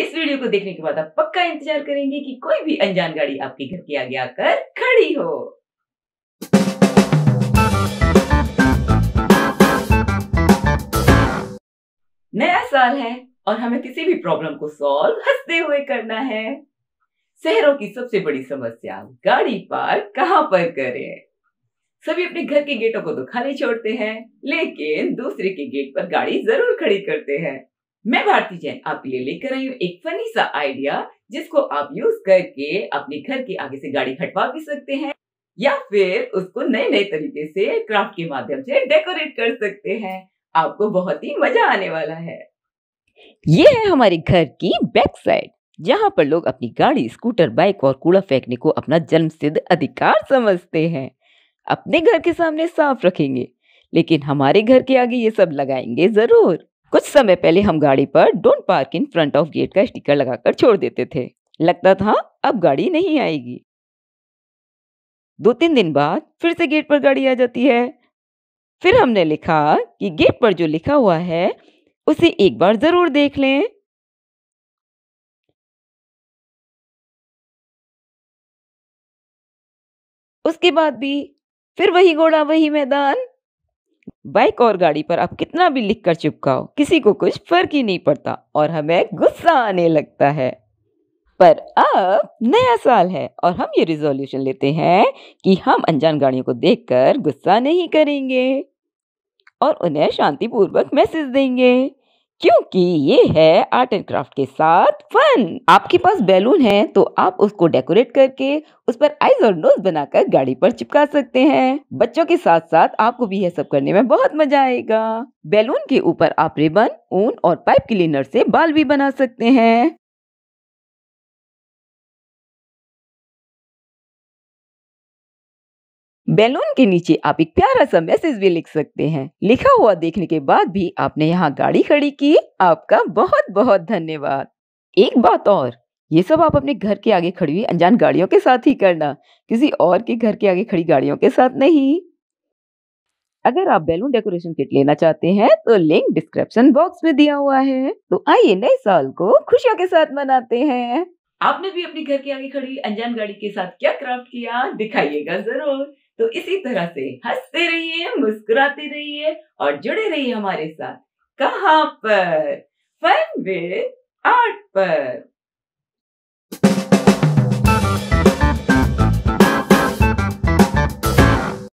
इस वीडियो को देखने के बाद आप पक्का इंतजार करेंगे कि कोई भी अनजान गाड़ी आपके घर के आगे आकर खड़ी हो नया साल है और हमें किसी भी प्रॉब्लम को सॉल्व हंसते हुए करना है शहरों की सबसे बड़ी समस्या गाड़ी पार्क कहाँ पर करें सभी अपने घर के गेटों को तो खाली छोड़ते हैं लेकिन दूसरे के गेट पर गाड़ी जरूर खड़ी करते हैं मैं भारती जैन आपके लिए लेकर आई हूँ एक फनी सा आइडिया जिसको आप यूज करके अपने घर के आगे से गाड़ी हटवा भी सकते हैं या फिर उसको नए नए तरीके से क्राफ्ट के माध्यम से डेकोरेट कर सकते हैं आपको बहुत ही मजा आने वाला है ये है हमारे घर की बैक साइड जहाँ पर लोग अपनी गाड़ी स्कूटर बाइक और कूड़ा फेंकने को अपना जन्म सिद्ध अधिकार समझते हैं अपने घर के सामने साफ रखेंगे लेकिन हमारे घर के आगे ये सब लगाएंगे जरूर कुछ समय पहले हम गाड़ी पर don't park in front of gate का स्टिकर लगाकर छोड़ देते थे लगता था अब गाड़ी नहीं आएगी दो तीन दिन बाद फिर से गेट पर गाड़ी आ जाती है फिर हमने लिखा कि गेट पर जो लिखा हुआ है उसे एक बार जरूर देख लें उसके बाद भी फिर वही घोड़ा वही मैदान बाइक और गाड़ी पर आप कितना भी लिख कर चिपकाओ किसी को कुछ फर्क ही नहीं पड़ता और हमें गुस्सा आने लगता है पर अब नया साल है और हम ये रिजोल्यूशन लेते हैं कि हम अनजान गाड़ियों को देखकर गुस्सा नहीं करेंगे और उन्हें शांतिपूर्वक मैसेज देंगे क्योंकि ये है आर्ट एंड क्राफ्ट के साथ फन आपके पास बैलून है तो आप उसको डेकोरेट करके उस पर आईज और नोज बनाकर गाड़ी पर चिपका सकते हैं बच्चों के साथ साथ आपको भी यह सब करने में बहुत मजा आएगा बैलून के ऊपर आप रिबन ऊन और पाइप क्लीनर से बाल भी बना सकते हैं बैलून के नीचे आप एक प्यारा सा मैसेज भी लिख सकते हैं लिखा हुआ देखने के बाद भी आपने यहाँ गाड़ी खड़ी की आपका बहुत बहुत धन्यवाद एक बात और ये सब आप अपने घर के आगे खड़ी हुई अनजान गाड़ियों के साथ ही करना किसी और के घर के आगे खड़ी गाड़ियों के साथ नहीं अगर आप बैलून डेकोरेशन किट लेना चाहते हैं तो लिंक डिस्क्रिप्शन बॉक्स में दिया हुआ है तो आइए नए साल को खुशियों के साथ मनाते हैं आपने भी अपने घर के आगे खड़ी अनजान गाड़ी के साथ क्या क्राफ्ट किया दिखाइएगा जरूर तो इसी तरह से हंसते रहिए मुस्कुराते रहिए और जुड़े रहिए हमारे साथ कहाँ पर फन विद आर्ट पर